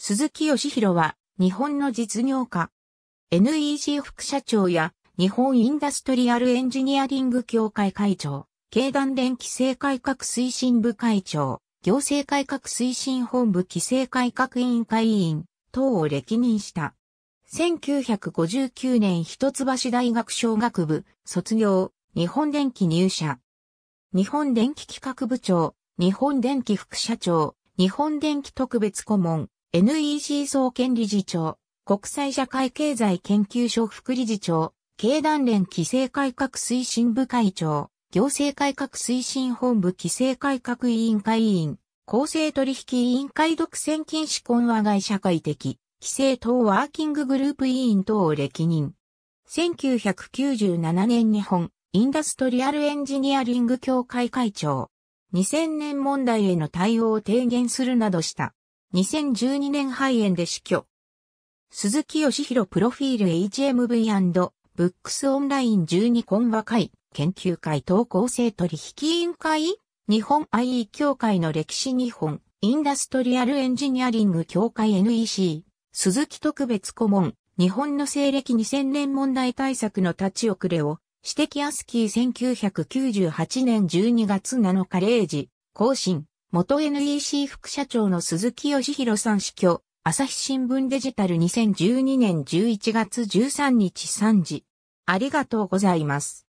鈴木義弘は、日本の実業家。NEC 副社長や、日本インダストリアルエンジニアリング協会会長、経団連規制改革推進部会長、行政改革推進本部規制改革委員会委員等を歴任した。1959年一橋大学商学部卒業、日本電機入社。日本電機企画部長、日本電機副社長、日本電機特別顧問、NEC 総研理事長、国際社会経済研究所副理事長、経団連規制改革推進部会長、行政改革推進本部規制改革委員会委員、公正取引委員会独占禁止混和外社会的、規制等ワーキンググループ委員等を歴任。1997年日本、インダストリアルエンジニアリング協会会長。2000年問題への対応を提言するなどした。2012年肺炎で死去。鈴木義弘プロフィール HMV& ブックスオンライン12懇話会研究会投稿制取引委員会日本 IE 協会の歴史日本インダストリアルエンジニアリング協会 NEC 鈴木特別顧問日本の西暦2000年問題対策の立ち遅れを指摘アスキー1998年12月7日0時更新元 NEC 副社長の鈴木義弘さん死去、朝日新聞デジタル2012年11月13日3時。ありがとうございます。